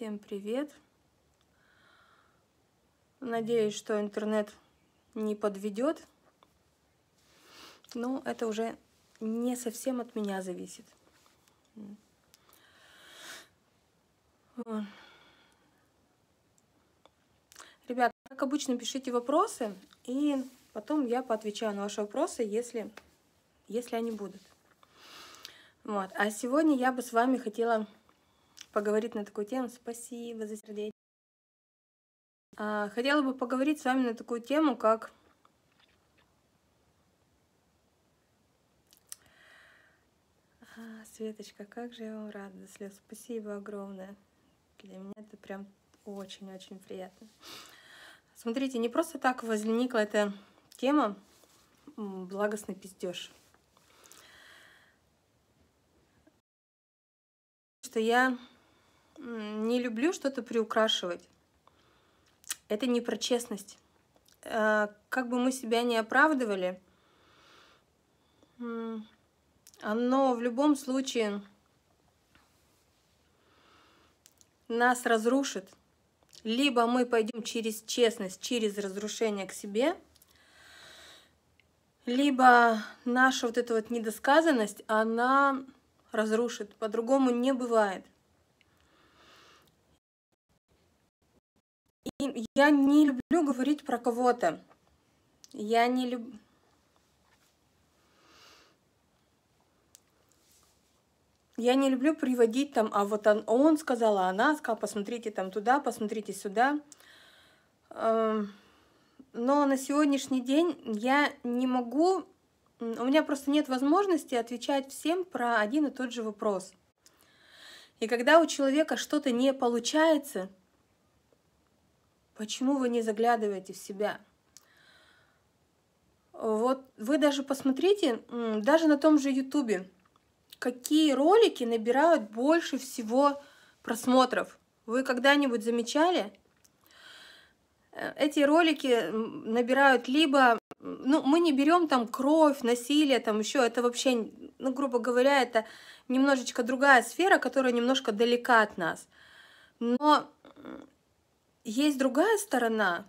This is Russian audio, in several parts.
Всем привет! Надеюсь, что интернет не подведет. Но это уже не совсем от меня зависит. Ребят, как обычно, пишите вопросы, и потом я поотвечаю на ваши вопросы, если, если они будут. Вот. А сегодня я бы с вами хотела поговорить на такую тему. Спасибо за сердечко. А, хотела бы поговорить с вами на такую тему, как а, Светочка, как же я вам рада до слез. Спасибо огромное. Для меня это прям очень-очень приятно. Смотрите, не просто так возникла эта тема благостный пиздеж. Что я не люблю что-то приукрашивать. Это не про честность. Э, как бы мы себя не оправдывали, оно в любом случае нас разрушит. Либо мы пойдем через честность, через разрушение к себе, либо наша вот эта вот недосказанность, она разрушит. По-другому не бывает. И я не люблю говорить про кого-то. Я не люблю... Я не люблю приводить там, а вот он, он сказал, а она сказала, посмотрите там туда, посмотрите сюда. Эм, но на сегодняшний день я не могу, у меня просто нет возможности отвечать всем про один и тот же вопрос. И когда у человека что-то не получается, Почему вы не заглядываете в себя? Вот вы даже посмотрите, даже на том же Ютубе, какие ролики набирают больше всего просмотров. Вы когда-нибудь замечали? Э, эти ролики набирают либо, ну, мы не берем там кровь, насилие, там еще, это вообще, ну, грубо говоря, это немножечко другая сфера, которая немножко далека от нас. Но есть другая сторона,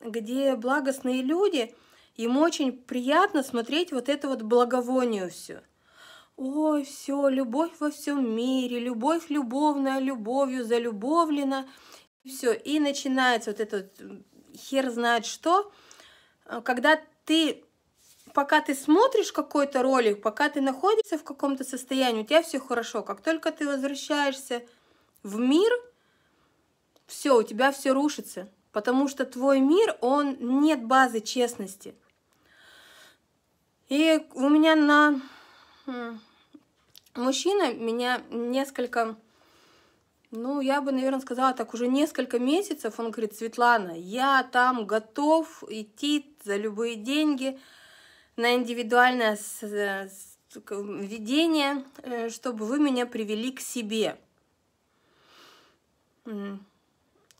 где благостные люди, им очень приятно смотреть вот это вот благовонию все. Ой, все, любовь во всем мире, любовь любовная, любовью залюбовлена. Все, и начинается вот этот хер знает что, а, когда ты пока ты смотришь какой-то ролик, пока ты находишься в каком-то состоянии, у тебя все хорошо. Как только ты возвращаешься в мир – все, у тебя все рушится, потому что твой мир, он нет базы честности. И у меня на хм, мужчина меня несколько, ну, я бы, наверное, сказала так, уже несколько месяцев, он говорит, Светлана, я там готов идти за любые деньги на индивидуальное ведение, э, чтобы вы меня привели к себе.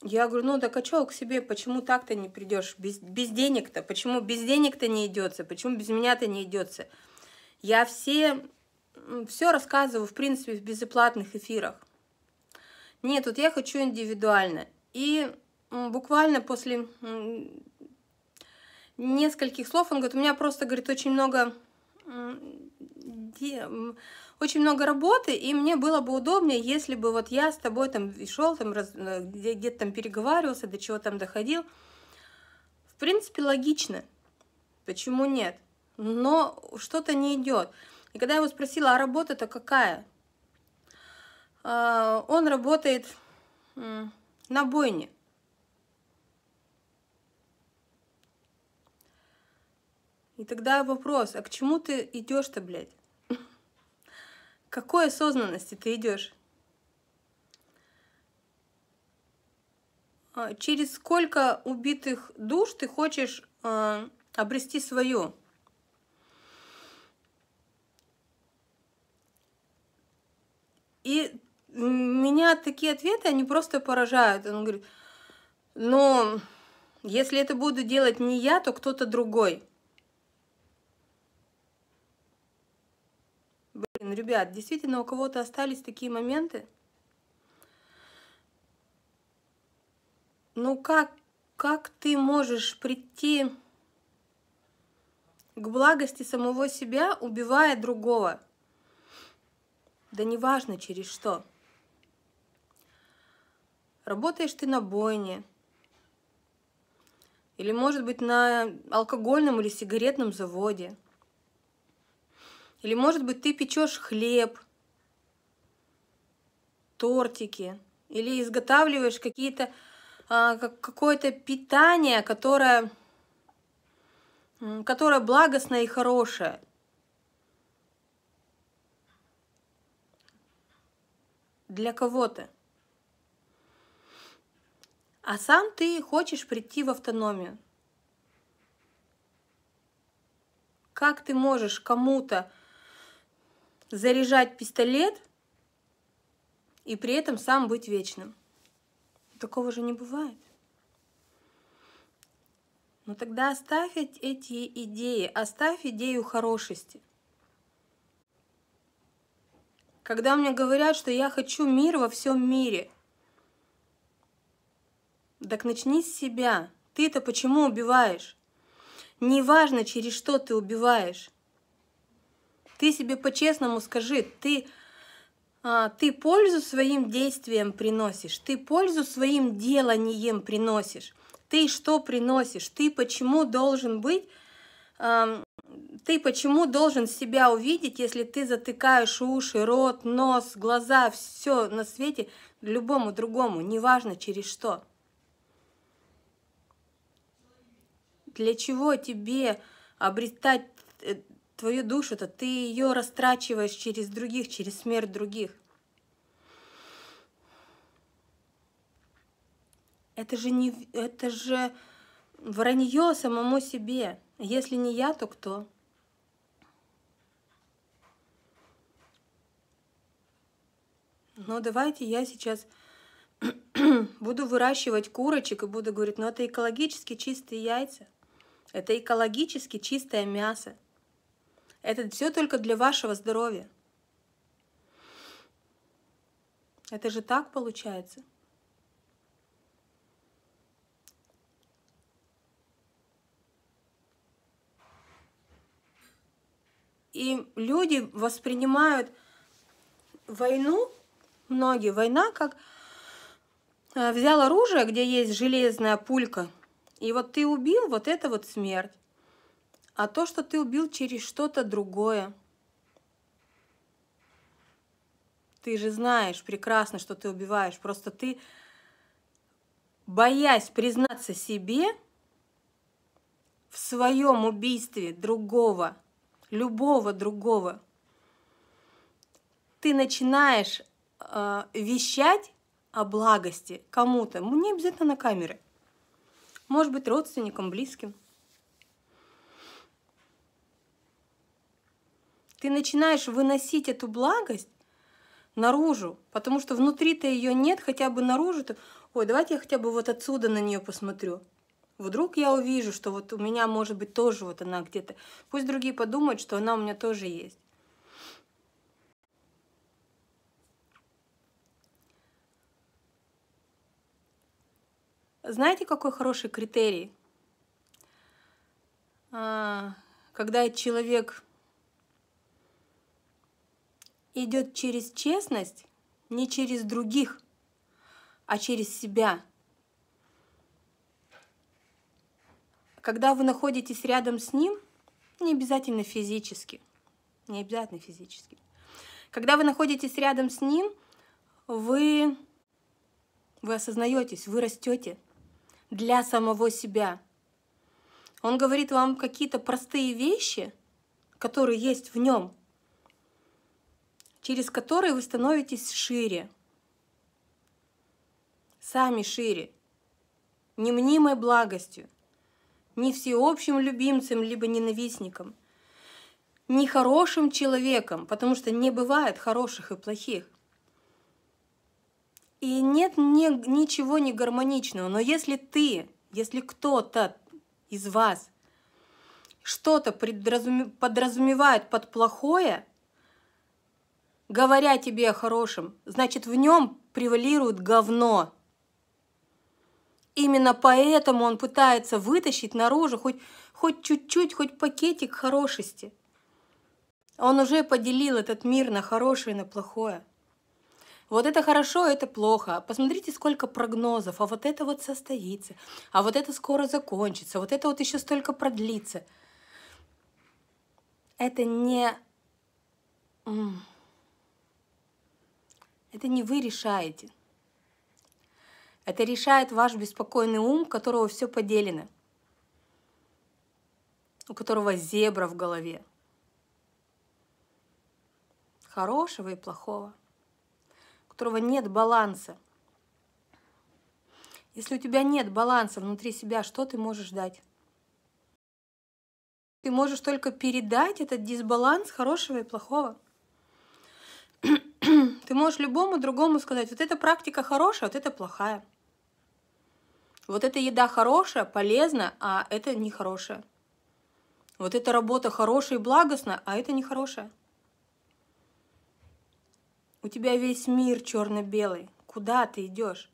Я говорю, ну так а чё к себе, почему так-то не придешь? Без, без денег-то, почему без денег-то не идется, почему без меня-то не идется? Я все, все рассказываю, в принципе, в безоплатных эфирах. Нет, вот я хочу индивидуально. И буквально после нескольких слов он говорит, у меня просто, говорит, очень много очень много работы, и мне было бы удобнее, если бы вот я с тобой там шел, там раз, э, где-то там переговаривался, до чего там доходил. В принципе, логично. Почему нет? Но что-то не идет. И когда я его спросила, а работа-то какая? А, он работает на бойне. И тогда вопрос, а к чему ты идешь-то, блядь? какой осознанности ты идешь? А, через сколько убитых душ ты хочешь э, обрести свою? И меня такие ответы, они просто поражают. Он говорит, но если это буду делать не я, то кто-то другой. Блин, ребят, действительно у кого-то остались такие моменты? Ну как, как ты можешь прийти к благости самого себя, убивая другого? Да неважно через что. Работаешь ты на бойне. Или, может быть, на алкогольном или сигаретном заводе – или, может быть, ты печешь хлеб, тортики, или изготавливаешь какие-то а, какое-то питание, которое, которое благостное и хорошее. Для кого-то. А сам ты хочешь прийти в автономию. Как ты можешь кому-то заряжать пистолет и при этом сам быть вечным. Такого же не бывает. Но ну тогда оставь эти идеи, оставь идею хорошести. Когда мне говорят, что я хочу мир во всем мире, так начни с себя. Ты-то почему убиваешь? Неважно, через что ты убиваешь. Ты себе по-честному скажи, ты, а, ты пользу своим действием приносишь, ты пользу своим деланием приносишь, ты что приносишь, ты почему должен быть, а, ты почему должен себя увидеть, если ты затыкаешь уши, рот, нос, глаза, все на свете любому другому, неважно через что. Для чего тебе обретать э, твою душу-то, ты ее растрачиваешь через других, через смерть других. Это же, не, это же вранье самому себе. Если не я, то кто? Но ну, давайте я сейчас буду выращивать курочек и буду говорить, ну это экологически чистые яйца, это экологически чистое мясо, это все только для вашего здоровья. Это же так получается. И люди воспринимают войну, многие, война как э, взял оружие, где есть железная пулька, и вот ты убил, вот это вот смерть а то, что ты убил через что-то другое. Ты же знаешь прекрасно, что ты убиваешь, просто ты, боясь признаться себе в своем убийстве другого, любого другого, ты начинаешь э, вещать о благости кому-то, не обязательно на камеры, может быть, родственникам, близким – Ты начинаешь выносить эту благость наружу, потому что внутри-то ее нет, хотя бы наружу. -то... Ой, давайте я хотя бы вот отсюда на нее посмотрю. Вдруг я увижу, что вот у меня, может быть, тоже вот она где-то. Пусть другие подумают, что она у меня тоже есть. Знаете, какой хороший критерий? А, когда человек идет через честность, не через других, а через себя. Когда вы находитесь рядом с ним, не обязательно физически, не обязательно физически. Когда вы находитесь рядом с ним, вы, вы осознаетесь, вы растете для самого себя. Он говорит вам какие-то простые вещи, которые есть в нем – через который вы становитесь шире, сами шире, не мнимой благостью, не всеобщим любимцем либо ненавистником, не хорошим человеком, потому что не бывает хороших и плохих. И нет не, ничего не гармоничного, но если ты, если кто-то из вас что-то подразумевает под плохое – говоря тебе о хорошем, значит, в нем превалирует говно. Именно поэтому он пытается вытащить наружу хоть хоть чуть-чуть, хоть пакетик хорошести. Он уже поделил этот мир на хорошее и на плохое. Вот это хорошо, а это плохо. Посмотрите, сколько прогнозов. А вот это вот состоится. А вот это скоро закончится. Вот это вот еще столько продлится. Это не... Это не вы решаете. Это решает ваш беспокойный ум, у которого все поделено, у которого зебра в голове. Хорошего и плохого, у которого нет баланса. Если у тебя нет баланса внутри себя, что ты можешь дать? Ты можешь только передать этот дисбаланс хорошего и плохого. ты можешь любому другому сказать, вот эта практика хорошая, вот это плохая. Вот эта еда хорошая, полезная а это нехорошая. Вот эта работа хорошая и благостная а это нехорошая. У тебя весь мир черно-белый. Куда ты идешь?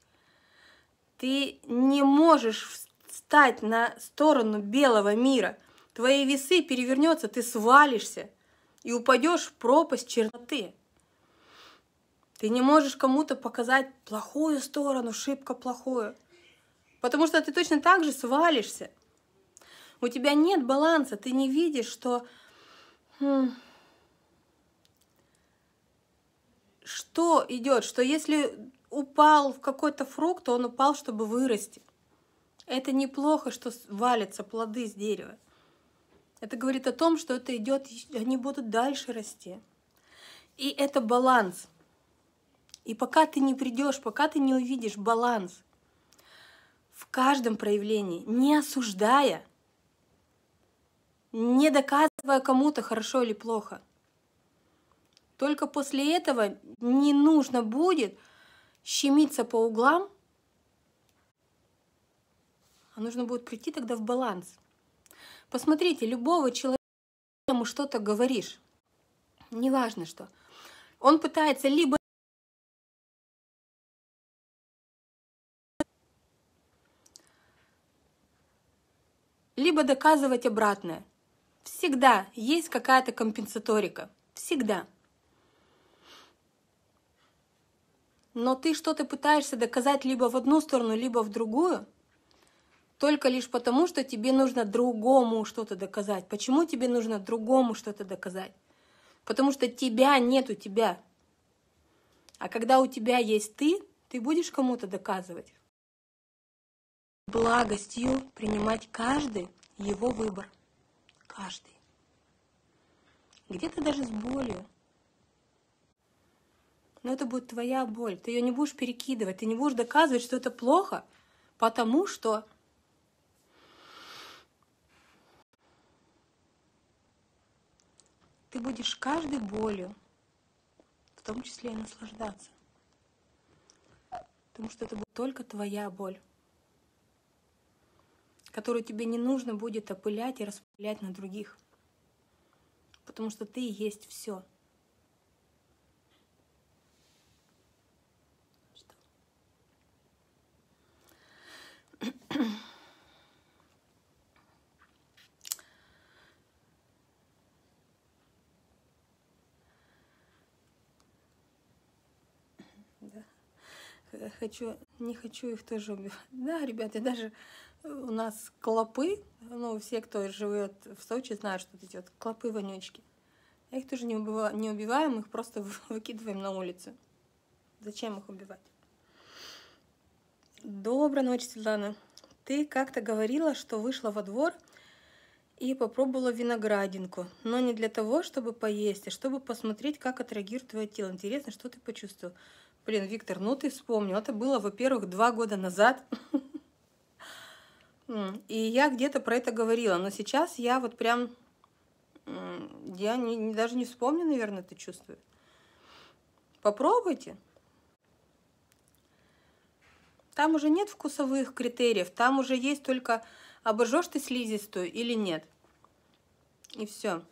Ты не можешь встать на сторону белого мира. Твои весы перевернется, ты свалишься и упадешь в пропасть черноты. Ты не можешь кому-то показать плохую сторону, шибко плохую. Потому что ты точно так же свалишься. У тебя нет баланса, ты не видишь, что... Хм, что идет, что если упал в какой-то фрукт, то он упал, чтобы вырасти. Это неплохо, что валятся плоды с дерева. Это говорит о том, что это идет, они будут дальше расти. И это баланс. И пока ты не придешь, пока ты не увидишь баланс в каждом проявлении, не осуждая, не доказывая кому-то хорошо или плохо, только после этого не нужно будет щемиться по углам, а нужно будет прийти тогда в баланс. Посмотрите, любого человека, ему что-то говоришь, неважно что, он пытается либо либо доказывать обратное. Всегда есть какая-то компенсаторика. Всегда. Но ты что-то пытаешься доказать либо в одну сторону, либо в другую, только лишь потому, что тебе нужно другому что-то доказать. Почему тебе нужно другому что-то доказать? Потому что тебя нет у тебя. А когда у тебя есть ты, ты будешь кому-то доказывать благостью принимать каждый его выбор. Каждый. Где-то даже с болью. Но это будет твоя боль. Ты ее не будешь перекидывать, ты не будешь доказывать, что это плохо, потому что ты будешь каждой болью, в том числе и наслаждаться. Потому что это будет только твоя боль которую тебе не нужно будет опылять и распылять на других. Потому что ты есть все. Э, хочу, не хочу их тоже убивать. Да, ребята, я даже у нас клопы, ну, все, кто живет в Сочи, знают, что тут идет. Клопы-вонючки. Их тоже не, убива... не убиваем, их просто выкидываем на улицу. Зачем их убивать? Доброй ночи, Светлана. Ты как-то говорила, что вышла во двор и попробовала виноградинку, но не для того, чтобы поесть, а чтобы посмотреть, как отреагирует твое тело. Интересно, что ты почувствовал? Блин, Виктор, ну ты вспомнил. Это было, во-первых, два года назад. И я где-то про это говорила, но сейчас я вот прям, я не, даже не вспомню, наверное, это чувствую. Попробуйте. Там уже нет вкусовых критериев, там уже есть только обожжешь ты слизистую или нет. И все.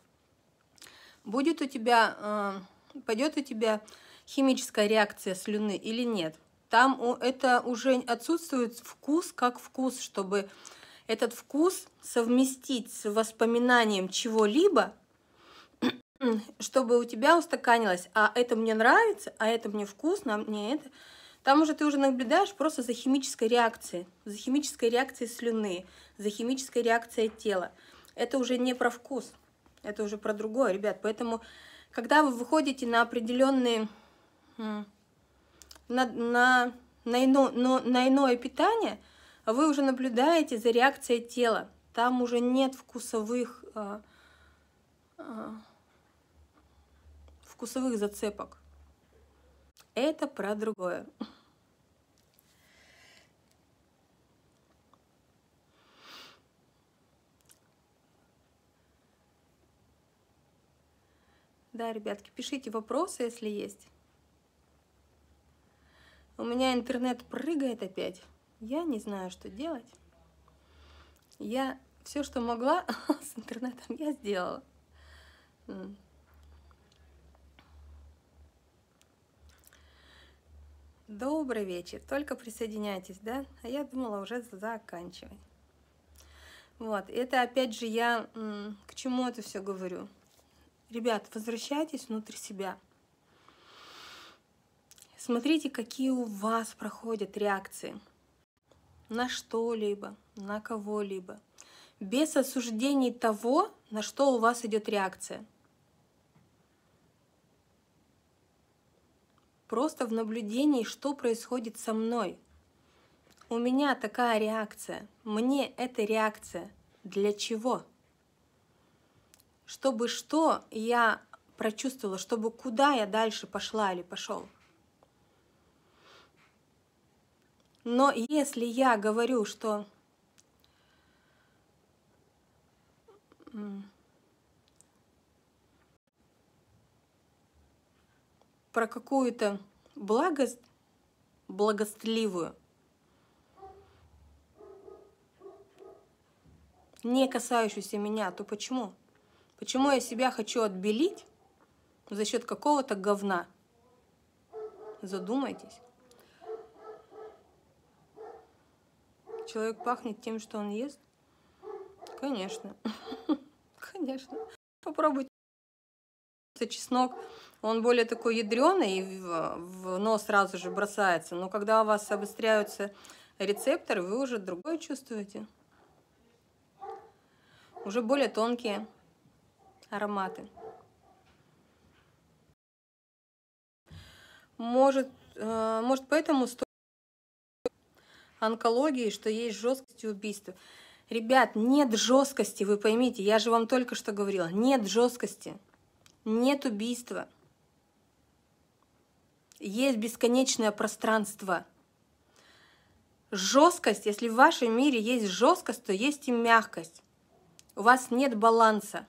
Будет у тебя, э, пойдет у тебя химическая реакция слюны или нет. Там это уже отсутствует вкус как вкус, чтобы этот вкус совместить с воспоминанием чего-либо, чтобы у тебя устаканилось, а это мне нравится, а это мне вкусно, а мне это. Там уже ты уже наблюдаешь просто за химической реакцией, за химической реакцией слюны, за химической реакцией тела. Это уже не про вкус, это уже про другое, ребят. Поэтому, когда вы выходите на определенные на, на, на, ино, но, на иное питание, вы уже наблюдаете за реакцией тела. Там уже нет вкусовых, э, э, вкусовых зацепок. Это про другое. Да, ребятки, пишите вопросы, если есть. У меня интернет прыгает опять. Я не знаю, что делать. Я все, что могла с интернетом, я сделала. Добрый вечер. Только присоединяйтесь, да? А я думала уже заканчивать. Вот, это опять же я к чему это все говорю. Ребят, возвращайтесь внутрь себя – Смотрите, какие у вас проходят реакции на что-либо, на кого-либо, без осуждений того, на что у вас идет реакция. Просто в наблюдении, что происходит со мной. У меня такая реакция. Мне эта реакция. Для чего? Чтобы что я прочувствовала, чтобы куда я дальше пошла или пошел. Но если я говорю, что про какую-то благость, благостливую, не касающуюся меня, то почему? Почему я себя хочу отбелить за счет какого-то говна? Задумайтесь. Человек пахнет тем, что он ест? Конечно. Конечно. Попробуйте Это чеснок, он более такой ядреный и в нос сразу же бросается. Но когда у вас обостряются рецепторы, вы уже другое чувствуете. Уже более тонкие ароматы. Может, э, может поэтому стоит онкологии, что есть жесткость и убийство. Ребят, нет жесткости, вы поймите, я же вам только что говорила, нет жесткости, нет убийства. Есть бесконечное пространство. Жесткость, если в вашем мире есть жесткость, то есть и мягкость. У вас нет баланса.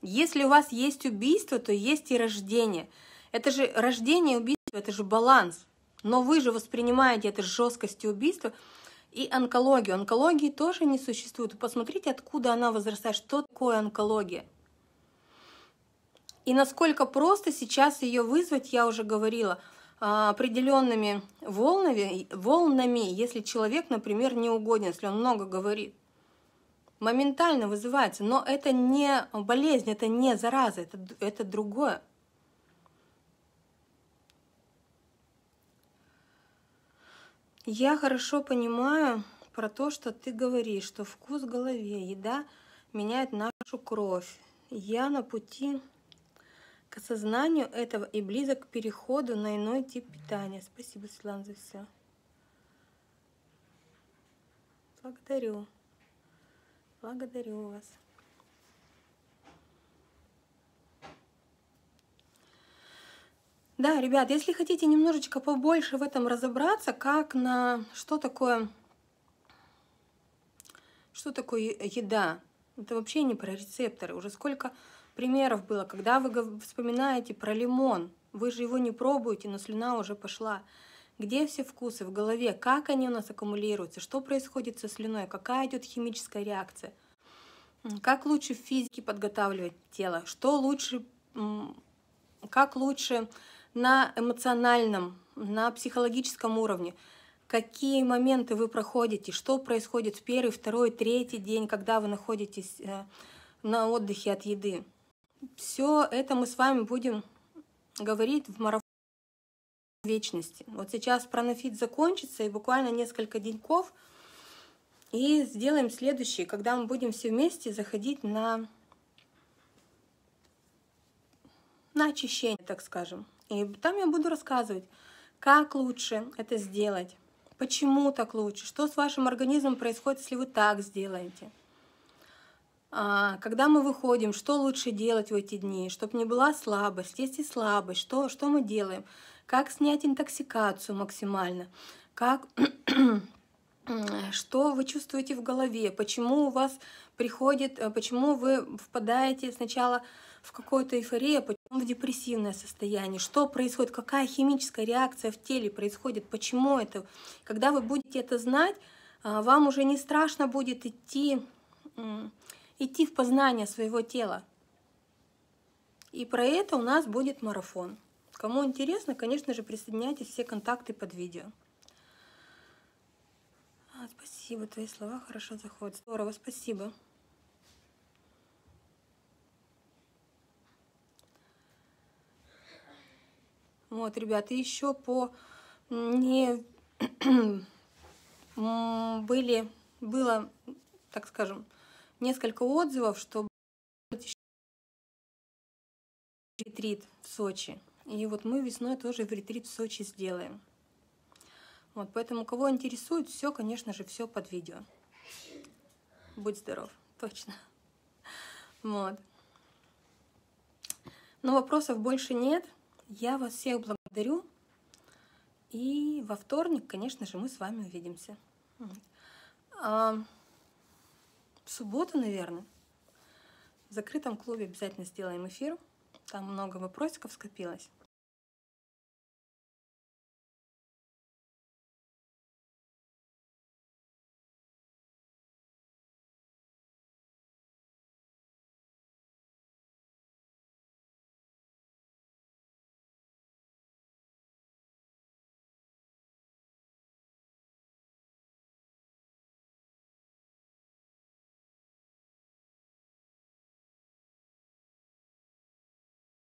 Если у вас есть убийство, то есть и рождение. Это же рождение и убийство, это же баланс – но вы же воспринимаете это жесткостью убийства и онкологию. Онкологии тоже не существует. Посмотрите, откуда она возрастает, что такое онкология. И насколько просто сейчас ее вызвать, я уже говорила, а, определенными волнами, волнами, если человек, например, не угоден, если он много говорит моментально вызывается, но это не болезнь, это не зараза, это, это другое. Я хорошо понимаю про то, что ты говоришь, что вкус в голове, еда меняет нашу кровь. Я на пути к осознанию этого и близок к переходу на иной тип питания. Спасибо, Светлана, за все. Благодарю. Благодарю вас. Да, ребят, если хотите немножечко побольше в этом разобраться, как на что такое, что такое еда, это вообще не про рецепторы. Уже сколько примеров было, когда вы вспоминаете про лимон, вы же его не пробуете, но слюна уже пошла. Где все вкусы в голове, как они у нас аккумулируются, что происходит со слюной, какая идет химическая реакция, как лучше в физике подготавливать тело, что лучше, как лучше на эмоциональном, на психологическом уровне, какие моменты вы проходите, что происходит в первый, второй, третий день, когда вы находитесь э, на отдыхе от еды. Все это мы с вами будем говорить в марафоне вечности. Вот сейчас пронофит закончится, и буквально несколько деньков, и сделаем следующее, когда мы будем все вместе заходить на, на очищение, так скажем. И там я буду рассказывать, как лучше это сделать, почему так лучше, что с вашим организмом происходит, если вы так сделаете. А, когда мы выходим, что лучше делать в эти дни, чтобы не была слабость, есть и слабость, что, что мы делаем, как снять интоксикацию максимально, как что вы чувствуете в голове, почему у вас приходит, э, почему вы впадаете сначала в какую-то эйфорию, в депрессивное состояние, что происходит, какая химическая реакция в теле происходит, почему это. Когда вы будете это знать, а, вам уже не страшно будет идти, идти в познание своего тела. И про это у нас будет марафон. Кому интересно, конечно же, присоединяйтесь, все контакты под видео. А, спасибо, твои слова хорошо заходят. Здорово, спасибо. Вот, ребята, еще по не были, было, так скажем, несколько отзывов, что ретрит в Сочи. И вот мы весной тоже в ретрит в Сочи сделаем. Вот, поэтому кого интересует, все, конечно же, все под видео. Будь здоров, точно. Вот. Но вопросов больше нет. Я вас всех благодарю. И во вторник, конечно же, мы с вами увидимся. А, в субботу, наверное, в закрытом клубе обязательно сделаем эфир. Там много вопросиков скопилось.